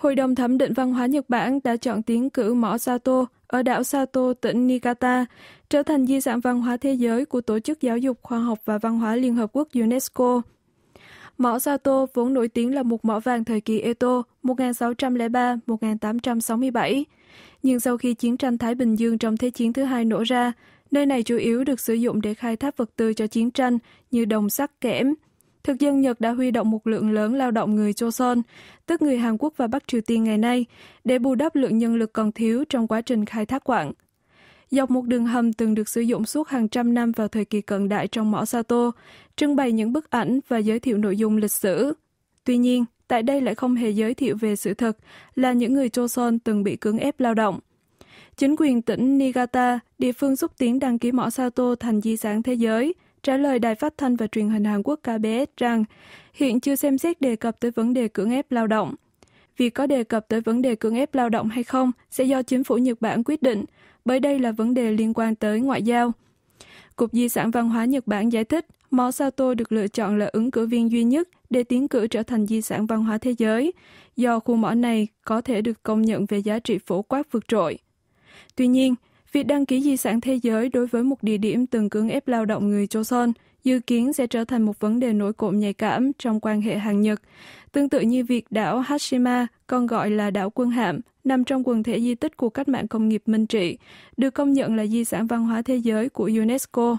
Hội đồng thẩm định văn hóa Nhật Bản đã chọn tiến cử mỏ Sato ở đảo Sato, tỉnh Niigata, trở thành di sản văn hóa thế giới của Tổ chức Giáo dục Khoa học và Văn hóa Liên Hợp Quốc UNESCO. Mỏ Sato vốn nổi tiếng là một mỏ vàng thời kỳ Edo 1603-1867. Nhưng sau khi chiến tranh Thái Bình Dương trong Thế chiến thứ hai nổ ra, nơi này chủ yếu được sử dụng để khai thác vật tư cho chiến tranh như đồng sắt kẽm, thực dân Nhật đã huy động một lượng lớn lao động người Joseon, tức người Hàn Quốc và Bắc Triều Tiên ngày nay, để bù đắp lượng nhân lực còn thiếu trong quá trình khai thác quạng. Dọc một đường hầm từng được sử dụng suốt hàng trăm năm vào thời kỳ cận đại trong mỏ Sato, trưng bày những bức ảnh và giới thiệu nội dung lịch sử. Tuy nhiên, tại đây lại không hề giới thiệu về sự thật là những người Joseon từng bị cưỡng ép lao động. Chính quyền tỉnh Niigata, địa phương xúc tiến đăng ký mỏ Sato thành di sản thế giới – trả lời Đài Phát thanh và Truyền hình Hàn Quốc KBS rằng hiện chưa xem xét đề cập tới vấn đề cưỡng ép lao động. Việc có đề cập tới vấn đề cưỡng ép lao động hay không sẽ do chính phủ Nhật Bản quyết định, bởi đây là vấn đề liên quan tới ngoại giao. Cục Di sản Văn hóa Nhật Bản giải thích Mỏ Sato được lựa chọn là ứng cử viên duy nhất để tiến cử trở thành di sản văn hóa thế giới, do khu mỏ này có thể được công nhận về giá trị phổ quát vượt trội. Tuy nhiên, Việc đăng ký di sản thế giới đối với một địa điểm từng cưỡng ép lao động người Châu Sơn dự kiến sẽ trở thành một vấn đề nổi cộm nhạy cảm trong quan hệ Hàn Nhật. Tương tự như việc đảo Hashima, còn gọi là đảo Quân Hạm, nằm trong quần thể di tích của cách mạng công nghiệp Minh Trị, được công nhận là di sản văn hóa thế giới của UNESCO.